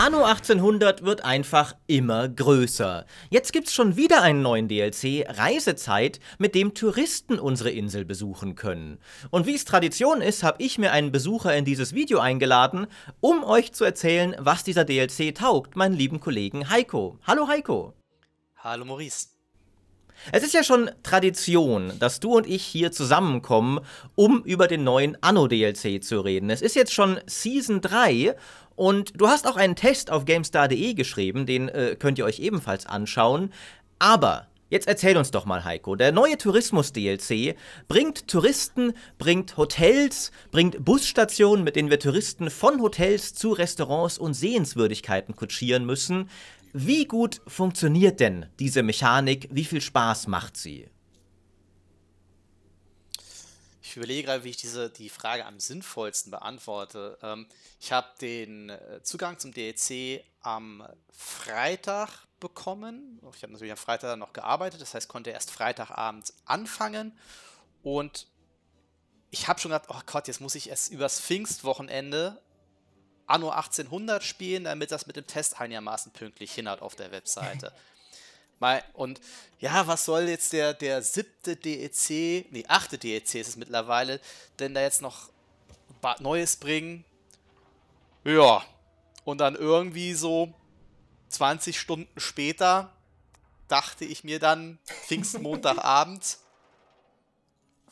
Anno 1800 wird einfach immer größer. Jetzt gibt's schon wieder einen neuen DLC, Reisezeit, mit dem Touristen unsere Insel besuchen können. Und wie es Tradition ist, habe ich mir einen Besucher in dieses Video eingeladen, um euch zu erzählen, was dieser DLC taugt, meinen lieben Kollegen Heiko. Hallo Heiko. Hallo Maurice. Es ist ja schon Tradition, dass du und ich hier zusammenkommen, um über den neuen Anno DLC zu reden. Es ist jetzt schon Season 3 und du hast auch einen Test auf GameStar.de geschrieben, den äh, könnt ihr euch ebenfalls anschauen. Aber Jetzt erzähl uns doch mal, Heiko, der neue Tourismus-DLC bringt Touristen, bringt Hotels, bringt Busstationen, mit denen wir Touristen von Hotels zu Restaurants und Sehenswürdigkeiten kutschieren müssen. Wie gut funktioniert denn diese Mechanik? Wie viel Spaß macht sie? überlege gerade, wie ich diese, die Frage am sinnvollsten beantworte. Ähm, ich habe den äh, Zugang zum DEC am Freitag bekommen. Ich habe natürlich am Freitag noch gearbeitet, das heißt, konnte erst Freitagabend anfangen. Und ich habe schon gedacht, oh Gott, jetzt muss ich erst übers Pfingstwochenende Anno 1800 spielen, damit das mit dem Test einigermaßen pünktlich hinhaut auf der Webseite. Mal, und ja, was soll jetzt der, der siebte DEC, nee, achte DEC ist es mittlerweile, denn da jetzt noch Neues bringen? Ja. Und dann irgendwie so 20 Stunden später dachte ich mir dann, Pfingstmontagabend,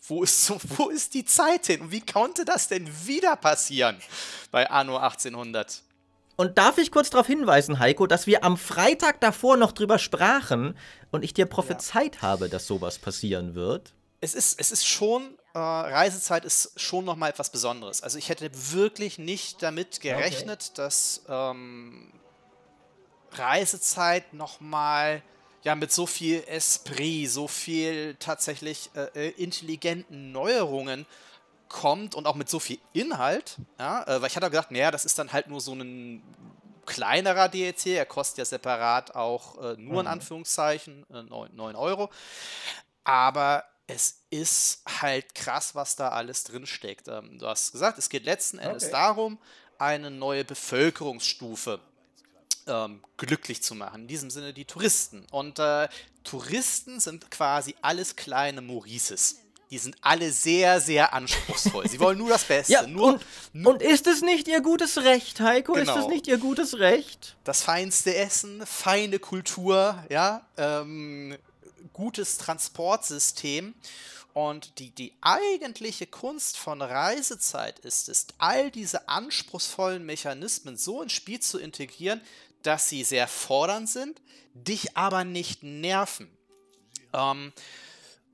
wo ist, wo ist die Zeit hin? Und wie konnte das denn wieder passieren bei Anno 1800? Und darf ich kurz darauf hinweisen, Heiko, dass wir am Freitag davor noch drüber sprachen und ich dir prophezeit ja. habe, dass sowas passieren wird? Es ist, es ist schon, äh, Reisezeit ist schon nochmal etwas Besonderes. Also ich hätte wirklich nicht damit gerechnet, okay. dass ähm, Reisezeit nochmal ja, mit so viel Esprit, so viel tatsächlich äh, äh intelligenten Neuerungen kommt und auch mit so viel Inhalt, ja, äh, weil ich hatte gedacht, naja, das ist dann halt nur so ein kleinerer DLC, e er kostet ja separat auch äh, nur in mhm. Anführungszeichen äh, 9, 9 Euro, aber es ist halt krass, was da alles drinsteckt. Ähm, du hast gesagt, es geht letzten Endes okay. darum, eine neue Bevölkerungsstufe ähm, glücklich zu machen. In diesem Sinne die Touristen. Und äh, Touristen sind quasi alles kleine Maurices die sind alle sehr, sehr anspruchsvoll. Sie wollen nur das Beste. ja, nur, und, nur und, ist es nicht ihr gutes Recht, Heiko? Genau. Ist es genau. nicht ihr gutes Recht? Das feinste Essen, feine Kultur, ja, ähm, gutes Transportsystem. Und die, die eigentliche Kunst von Reisezeit ist es, all diese anspruchsvollen Mechanismen so ins Spiel zu integrieren, dass sie sehr fordernd sind, dich aber nicht nerven. Ähm,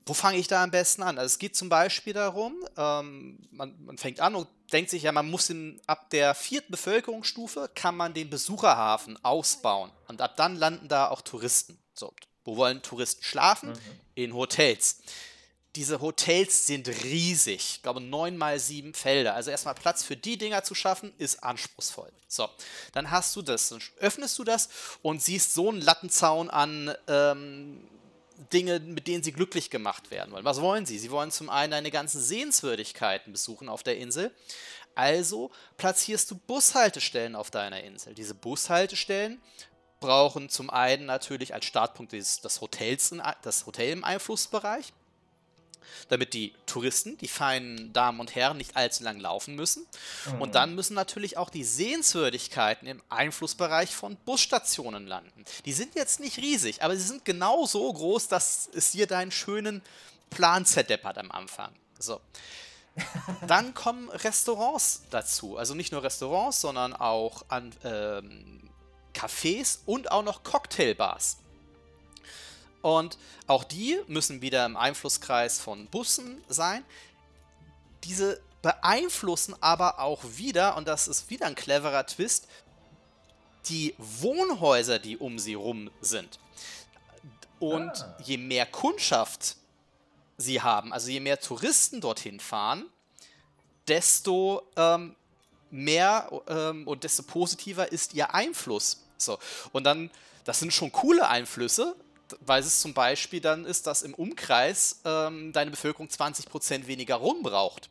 wo fange ich da am besten an? Also es geht zum Beispiel darum, ähm, man, man, fängt an und denkt sich, ja, man muss in, ab der vierten Bevölkerungsstufe kann man den Besucherhafen ausbauen. Und ab dann landen da auch Touristen. So, wo wollen Touristen schlafen? Mhm. In Hotels. Diese Hotels sind riesig. Ich glaube, neun mal sieben Felder. Also erstmal Platz für die Dinger zu schaffen, ist anspruchsvoll. So, dann hast du das. Dann öffnest du das und siehst so einen Lattenzaun an ähm, Dinge, mit denen sie glücklich gemacht werden wollen. Was wollen sie? Sie wollen zum einen deine ganzen Sehenswürdigkeiten besuchen auf der Insel. Also platzierst du Bushaltestellen auf deiner Insel. Diese Bushaltestellen brauchen zum einen natürlich als Startpunkt des, das, Hotels in, das Hotel im Einflussbereich damit die Touristen, die feinen Damen und Herren, nicht allzu lang laufen müssen. Mhm. Und dann müssen natürlich auch die Sehenswürdigkeiten im Einflussbereich von Busstationen landen. Die sind jetzt nicht riesig, aber sie sind genau so groß, dass es dir deinen schönen Plan zerdeppert am Anfang. So. Dann kommen Restaurants dazu. Also nicht nur Restaurants, sondern auch an ähm, Cafés und auch noch Cocktailbars. Und auch die müssen wieder im Einflusskreis von Bussen sein. Diese beeinflussen aber auch wieder, und das ist wieder ein cleverer Twist, die Wohnhäuser, die um sie rum sind. Und ah. je mehr Kundschaft sie haben, also je mehr Touristen dorthin fahren, desto ähm, mehr ähm, und desto positiver ist ihr Einfluss. So. Und dann, das sind schon coole Einflüsse, weil es zum Beispiel dann ist, dass im Umkreis ähm, deine Bevölkerung 20% weniger Rum braucht.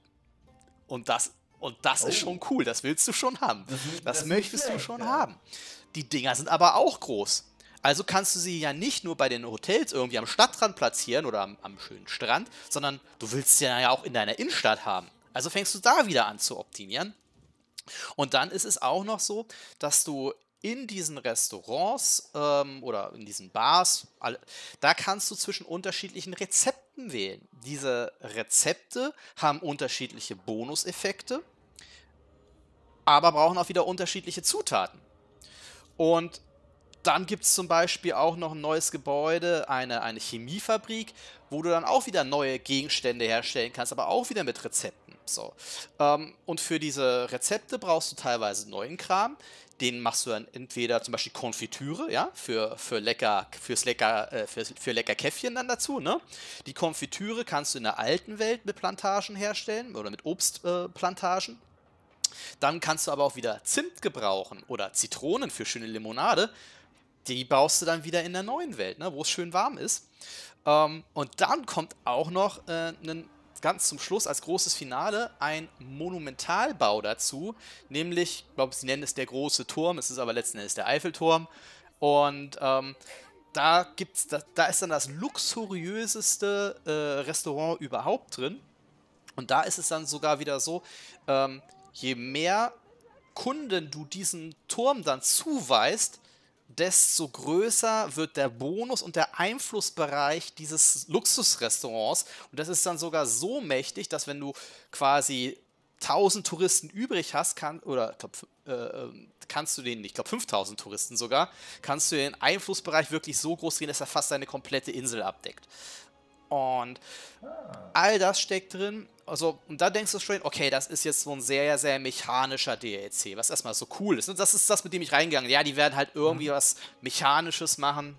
Und das, und das oh. ist schon cool, das willst du schon haben. Das, das, möchtest du schon ja. haben. Die Dinger sind aber auch groß. Also kannst du sie ja nicht nur bei den Hotels irgendwie am Stadtrand platzieren oder am, am schönen Strand, sondern du willst sie ja auch in deiner Innenstadt haben. Also fängst du da wieder an zu optimieren. Und dann ist es auch noch so, dass du in diesen Restaurants ähm, oder in diesen Bars, alle, da kannst du zwischen unterschiedlichen Rezepten wählen. Diese Rezepte haben unterschiedliche Bonuseffekte, aber brauchen auch wieder unterschiedliche Zutaten. Und dann gibt es zum Beispiel auch noch ein neues Gebäude, eine, eine Chemiefabrik, wo du dann auch wieder neue Gegenstände herstellen kannst, aber auch wieder mit Rezepten. So. Ähm, und für diese Rezepte brauchst du teilweise neuen Kram. Den machst du dann entweder zum Beispiel Konfitüre, ja, für, für lecker, fürs lecker, äh, für, für lecker Käffchen dann dazu, ne? Die Konfitüre kannst du in der alten Welt mit Plantagen herstellen oder mit Obstplantagen. Äh, dann kannst du aber auch wieder Zimt gebrauchen oder Zitronen für schöne Limonade. Die baust du dann wieder in der neuen Welt, ne, wo es schön warm ist. Ähm, und dann kommt auch noch äh, ein ganz zum Schluss als großes Finale ein Monumentalbau dazu, nämlich, ich glaube, sie nennen es der große Turm, es ist aber letzten Endes der Eiffelturm. Und ähm, da, gibt's, da, da ist dann das luxuriöseste äh, Restaurant überhaupt drin. Und da ist es dann sogar wieder so, ähm, je mehr Kunden du diesem Turm dann zuweist, desto größer wird der Bonus und der Einflussbereich dieses Luxusrestaurants. Und das ist dann sogar so mächtig, dass wenn du quasi 1000 Touristen übrig hast, kann, oder glaub, äh, ähm, kannst du den, ich glaube 5000 Touristen sogar, kannst du den Einflussbereich wirklich so groß drehen, dass er fast deine komplette Insel abdeckt. Und all das steckt drin also, und da denkst du schon, okay, das ist jetzt so ein sehr, sehr mechanischer DLC, was erstmal so cool ist. Und ne? das ist das, mit dem ich reingegangen bin. Ja, die werden halt irgendwie mhm. was Mechanisches machen.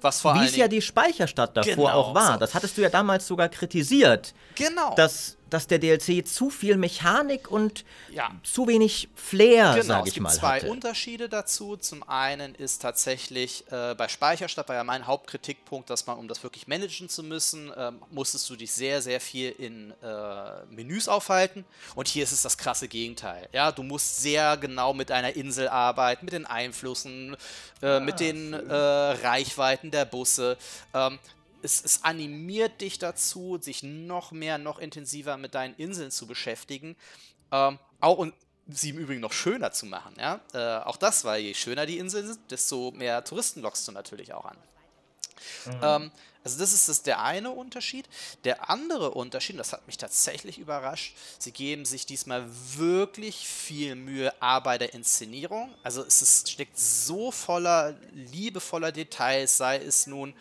Was vor Wie es ja die Speicherstadt davor genau, auch war. So. Das hattest du ja damals sogar kritisiert. Genau. Dass dass der DLC zu viel Mechanik und ja. zu wenig Flair, genau, sage ich mal. Es gibt zwei hatte. Unterschiede dazu. Zum einen ist tatsächlich äh, bei Speicherstadt war ja mein Hauptkritikpunkt, dass man, um das wirklich managen zu müssen, äh, musstest du dich sehr, sehr viel in äh, Menüs aufhalten. Und hier ist es das krasse Gegenteil. Ja, du musst sehr genau mit einer Insel arbeiten, mit den Einflüssen, äh, ja, mit den äh, Reichweiten der Busse. Ähm, es, es animiert dich dazu, sich noch mehr, noch intensiver mit deinen Inseln zu beschäftigen. Ähm, auch und sie im Übrigen noch schöner zu machen. Ja? Äh, auch das, weil je schöner die Inseln sind, desto mehr Touristen lockst du natürlich auch an. Mhm. Ähm, also das ist das der eine Unterschied. Der andere Unterschied, das hat mich tatsächlich überrascht, sie geben sich diesmal wirklich viel Mühe A bei der Inszenierung. Also es ist, steckt so voller, liebevoller Details, sei es nun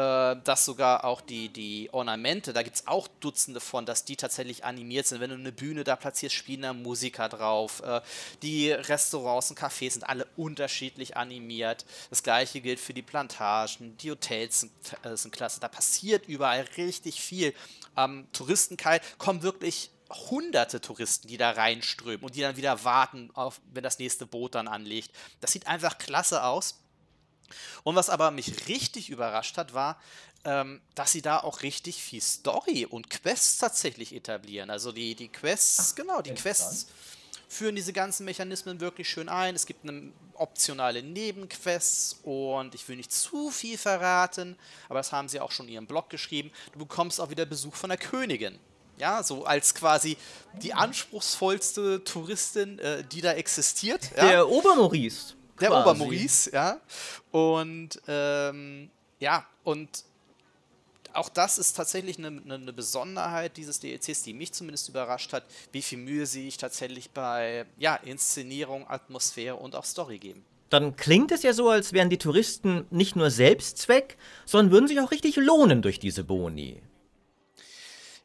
äh, dass sogar auch die, die Ornamente, da gibt es auch Dutzende von, dass die tatsächlich animiert sind. Wenn du eine Bühne da platzierst, spielen da Musiker drauf. Äh, die Restaurants und Cafés sind alle unterschiedlich animiert. Das gleiche gilt für die Plantagen, die Hotels sind, äh, sind klasse. Da passiert überall richtig viel. Am Touristenkeil kommen wirklich hunderte Touristen, die da reinströmen und die dann wieder warten, auf, wenn das nächste Boot dann anlegt. Das sieht einfach klasse aus. Und was aber mich richtig überrascht hat, war, ähm, dass sie da auch richtig viel Story und Quests tatsächlich etablieren. Also die, die Quests, Ach, genau, die Quests führen diese ganzen Mechanismen wirklich schön ein. Es gibt eine optionale Nebenquests und ich will nicht zu viel verraten, aber das haben sie auch schon in ihrem Blog geschrieben. Du bekommst auch wieder Besuch von der Königin. Ja, so als quasi die ah. anspruchsvollste Touristin, äh, die da existiert. Ja? Der Obermaurice. Der Obermaurice, ja. Und ähm, ja, und auch das ist tatsächlich eine, eine, eine, Besonderheit dieses DLCs, die mich zumindest überrascht hat, wie viel Mühe sie sich tatsächlich bei ja, Inszenierung, Atmosphäre und auch Story geben. Dann klingt es ja so, als wären die Touristen nicht nur Selbstzweck, sondern würden sich auch richtig lohnen durch diese Boni.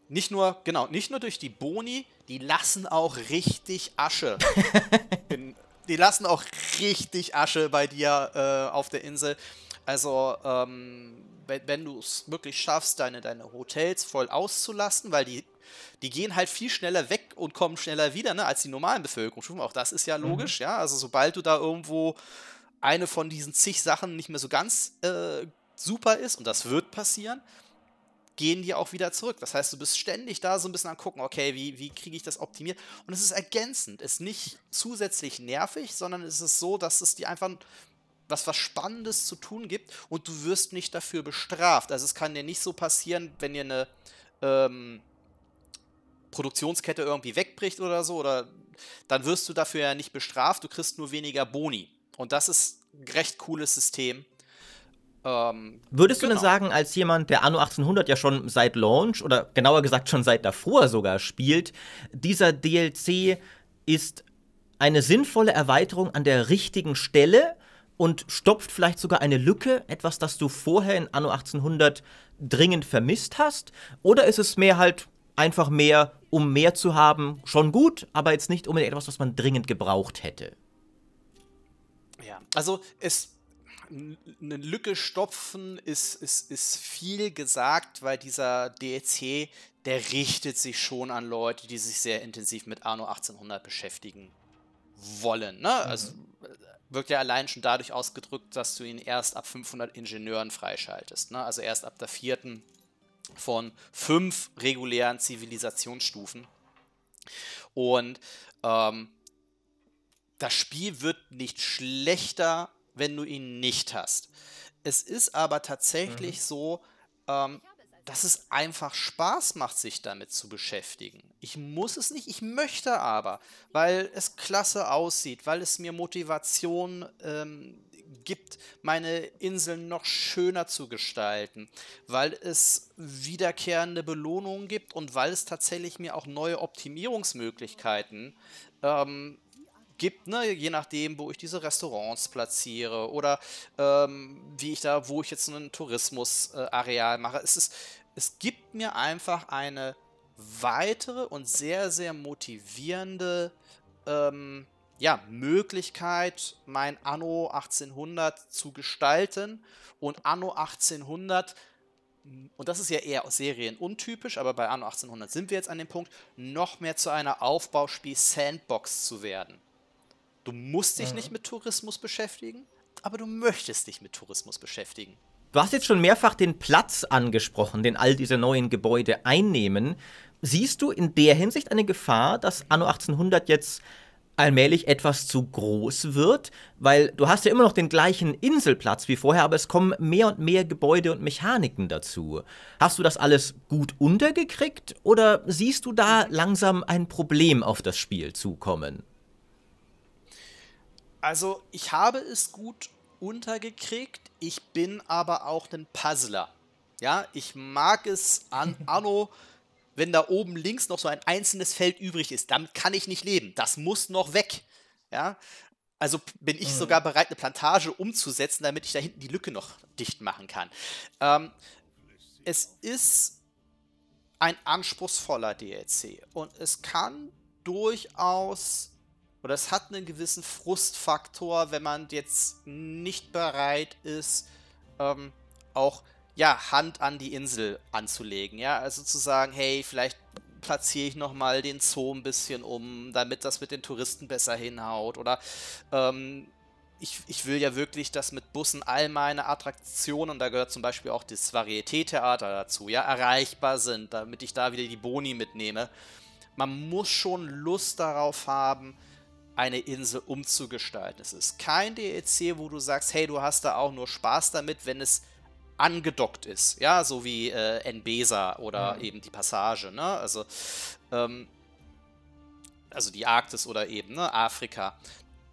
Nicht nur, genau, nicht nur durch die Boni, die lassen auch richtig Asche in, die lassen auch richtig Asche bei dir äh, auf der Insel. Also, ähm, wenn, wenn du es wirklich schaffst, deine, deine Hotels voll auszulasten, weil die, die gehen halt viel schneller weg und kommen schneller wieder, ne, als die normalen Bevölkerungsstufen. Auch das ist ja mhm. logisch, mhm. ja. Also, sobald du da irgendwo eine von diesen zig Sachen nicht mehr so ganz äh, super ist, und das wird passieren, gehen die auch wieder zurück. Das heißt, du bist ständig da so ein bisschen am gucken, okay, wie, wie kriege ich das optimiert? Und es ist ergänzend, ist nicht zusätzlich nervig, sondern es ist so, dass es dir einfach was was Spannendes zu tun gibt und du wirst nicht dafür bestraft. Also es kann dir nicht so passieren, wenn dir eine ähm, Produktionskette irgendwie wegbricht oder so, oder dann wirst du dafür ja nicht bestraft, du kriegst nur weniger Boni. Und das ist ein recht cooles System, ähm, Würdest genau. du denn genau. sagen, als jemand, der Anno 1800 ja schon seit Launch oder genauer gesagt schon seit davor sogar spielt, dieser DLC ist eine sinnvolle Erweiterung an der richtigen Stelle und stopft vielleicht sogar eine Lücke, etwas, das du vorher in Anno 1800 dringend vermisst hast? Oder ist es mehr halt einfach mehr, um mehr zu haben, schon gut, aber jetzt nicht unbedingt etwas, was man dringend gebraucht hätte? Ja, also es eine Lücke stopfen ist, ist, ist viel gesagt, weil dieser DLC, e der richtet sich schon an Leute, die sich sehr intensiv mit Anno 1800 beschäftigen wollen. Ne? Mhm. Also äh, wirkt ja allein schon dadurch ausgedrückt, dass du ihn erst ab 500 Ingenieuren freischaltest. Ne? Also erst ab der vierten von fünf regulären Zivilisationsstufen. Und ähm, das Spiel wird nicht schlechter, wenn du ihn nicht hast. Es ist aber tatsächlich mhm. so, ähm, dass es einfach Spaß macht, sich damit zu beschäftigen. Ich muss es nicht, ich möchte aber, weil es klasse aussieht, weil es mir Motivation ähm, gibt, meine Inseln noch schöner zu gestalten, weil es wiederkehrende Belohnungen gibt und weil es tatsächlich mir auch neue Optimierungsmöglichkeiten ähm, gibt, ne? je nachdem, wo ich diese Restaurants platziere oder ähm, wie ich da, wo ich jetzt ein Tourismusareal äh, mache. Es, ist, es gibt mir einfach eine weitere und sehr, sehr motivierende ähm, ja, Möglichkeit, mein Anno 1800 zu gestalten und Anno 1800 und das ist ja eher serienuntypisch, aber bei Anno 1800 sind wir jetzt an dem Punkt, noch mehr zu einer Aufbauspiel-Sandbox zu werden. Du musst dich mhm. nicht mit Tourismus beschäftigen, aber du möchtest dich mit Tourismus beschäftigen. Du hast jetzt schon mehrfach den Platz angesprochen, den all diese neuen Gebäude einnehmen. Siehst du in der Hinsicht eine Gefahr, dass Anno 1800 jetzt allmählich etwas zu groß wird? Weil du hast ja immer noch den gleichen Inselplatz wie vorher, aber es kommen mehr und mehr Gebäude und Mechaniken dazu. Hast du das alles gut untergekriegt oder siehst du da langsam ein Problem auf das Spiel zukommen? Also ich habe es gut untergekriegt, ich bin aber auch ein Puzzler. Ja, ich mag es an Anno, wenn da oben links noch so ein einzelnes Feld übrig ist. Damit kann ich nicht leben. Das muss noch weg. Ja, also bin ich mhm. sogar bereit, eine Plantage umzusetzen, damit ich da hinten die Lücke noch dicht machen kann. Ähm, es ist ein anspruchsvoller DLC und es kann durchaus oder es hat einen gewissen Frustfaktor, wenn man jetzt nicht bereit ist, ähm, auch ja, Hand an die Insel anzulegen. Ja, also zu sagen, hey, vielleicht platziere ich nochmal den Zoo ein bisschen um, damit das mit den Touristen besser hinhaut. Oder ähm, ich, ich will ja wirklich, dass mit Bussen all meine Attraktionen, und da gehört zum Beispiel auch das Varieté-Theater dazu, ja, erreichbar sind, damit ich da wieder die Boni mitnehme. Man muss schon Lust darauf haben, eine Insel umzugestalten. Es ist kein DLC, wo du sagst, hey, du hast da auch nur Spaß damit, wenn es angedockt ist. Ja, so wie äh, Enbesa oder mhm. eben die Passage. Ne? Also, ähm, also die Arktis oder eben ne? Afrika.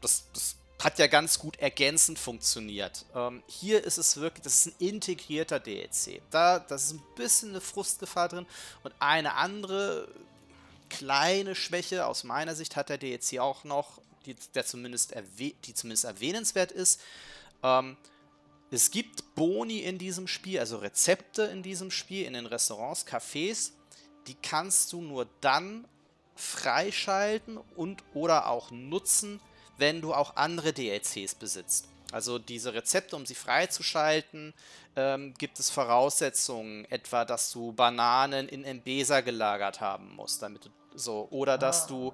Das, das hat ja ganz gut ergänzend funktioniert. Ähm, hier ist es wirklich, das ist ein integrierter DLC. Da das ist ein bisschen eine Frustgefahr drin. Und eine andere kleine Schwäche aus meiner Sicht hat der DLC auch noch, die, der zumindest die zumindest erwähnenswert ist. Ähm, es gibt Boni in diesem Spiel, also Rezepte in diesem Spiel, in den Restaurants, Cafés. Die kannst du nur dann freischalten und oder auch nutzen, wenn du auch andere DLCs besitzt. Also diese Rezepte, um sie freizuschalten, ähm, gibt es Voraussetzungen, etwa, dass du Bananen in Embesa gelagert haben musst, damit du so, oder ah. dass du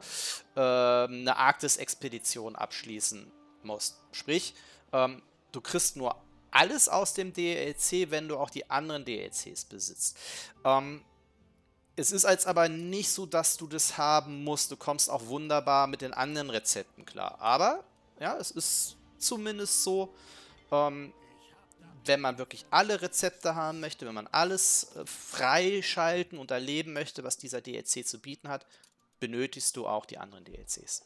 ähm, eine Arktis-Expedition abschließen musst. Sprich, ähm, du kriegst nur alles aus dem DLC, wenn du auch die anderen DLCs besitzt. Ähm, es ist als aber nicht so, dass du das haben musst. Du kommst auch wunderbar mit den anderen Rezepten klar. Aber ja, es ist zumindest so, ähm, wenn man wirklich alle Rezepte haben möchte, wenn man alles äh, freischalten und erleben möchte, was dieser DLC zu bieten hat, benötigst du auch die anderen DLCs.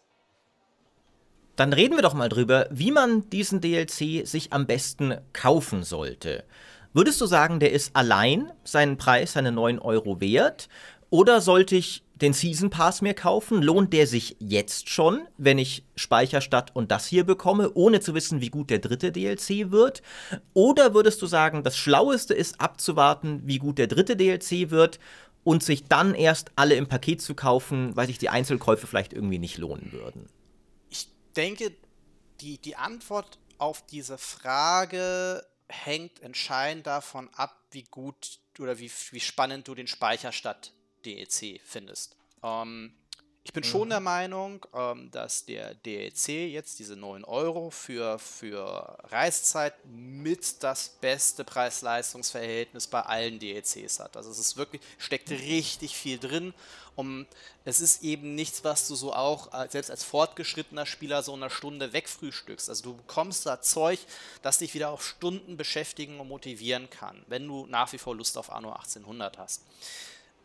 Dann reden wir doch mal drüber, wie man diesen DLC sich am besten kaufen sollte. Würdest du sagen, der ist allein seinen Preis, seine 9 Euro wert? Oder sollte ich den Season Pass mir kaufen? Lohnt der sich jetzt schon, wenn ich Speicherstadt und das hier bekomme, ohne zu wissen, wie gut der dritte DLC wird? Oder würdest du sagen, das Schlaueste ist abzuwarten, wie gut der dritte DLC wird und sich dann erst alle im Paket zu kaufen, weil sich die Einzelkäufe vielleicht irgendwie nicht lohnen würden? Ich denke, die, die Antwort auf diese Frage hängt entscheidend davon ab, wie gut oder wie, wie spannend du den Speicherstadt DEC findest. Ähm, ich bin mhm. schon der Meinung, ähm, dass der DEC jetzt diese 9 Euro für, für Reiszeit mit das beste Preis-Leistungs-Verhältnis bei allen DECs hat. Also es ist wirklich, steckt mhm. richtig viel drin. Und es ist eben nichts, was du so auch äh, selbst als fortgeschrittener Spieler so in einer Stunde wegfrühstückst. Also du bekommst da Zeug, das dich wieder auf Stunden beschäftigen und motivieren kann, wenn du nach wie vor Lust auf Anno 1800 hast.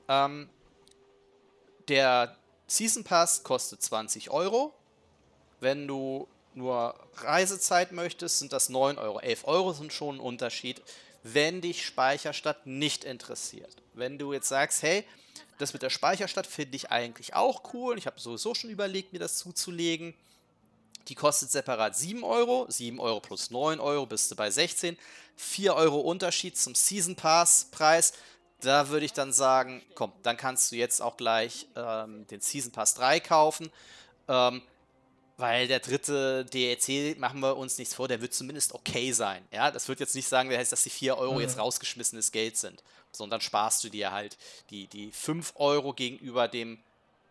Ähm, der Season Pass kostet 20 Euro. Wenn du nur Reisezeit möchtest, sind das 9 Euro. 11 Euro sind schon ein Unterschied, wenn dich Speicherstadt nicht interessiert. Wenn du jetzt sagst, hey, das mit der Speicherstadt finde ich eigentlich auch cool. Ich habe sowieso schon überlegt, mir das zuzulegen. Die kostet separat 7 Euro. 7 Euro plus 9 Euro bist du bei 16. 4 Euro Unterschied zum Season Pass Preis. Da würde ich dann sagen, komm, dann kannst du jetzt auch gleich ähm, den Season Pass 3 kaufen. Ähm, weil der dritte DLC, machen wir uns nichts vor, der wird zumindest okay sein. Ja, das wird jetzt nicht sagen, dass die 4 Euro mhm. jetzt rausgeschmissenes Geld sind, sondern sparst du dir halt die, die 5 Euro gegenüber dem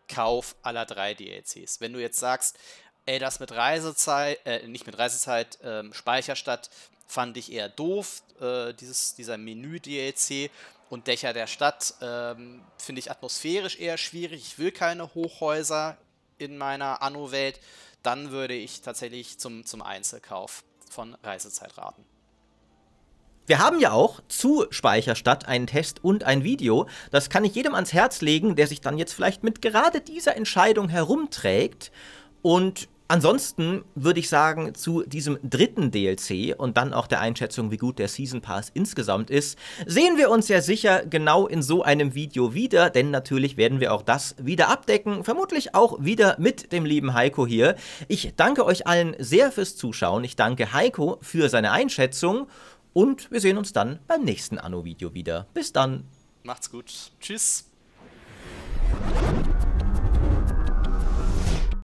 Kauf aller drei DLCs. Wenn du jetzt sagst, ey, das mit Reisezeit, äh, nicht mit Reisezeit, ähm, Speicherstadt fand ich eher doof, äh, dieses, dieser Menü-DLC, und Dächer der Stadt ähm, finde ich atmosphärisch eher schwierig. Ich will keine Hochhäuser in meiner Anno-Welt. Dann würde ich tatsächlich zum, zum Einzelkauf von Reisezeit raten. Wir haben ja auch zu Speicherstadt einen Test und ein Video. Das kann ich jedem ans Herz legen, der sich dann jetzt vielleicht mit gerade dieser Entscheidung herumträgt. Und Ansonsten würde ich sagen, zu diesem dritten DLC und dann auch der Einschätzung, wie gut der Season Pass insgesamt ist, sehen wir uns ja sicher genau in so einem Video wieder, denn natürlich werden wir auch das wieder abdecken, vermutlich auch wieder mit dem lieben Heiko hier. Ich danke euch allen sehr fürs Zuschauen, ich danke Heiko für seine Einschätzung und wir sehen uns dann beim nächsten Anno-Video wieder. Bis dann. Macht's gut. Tschüss.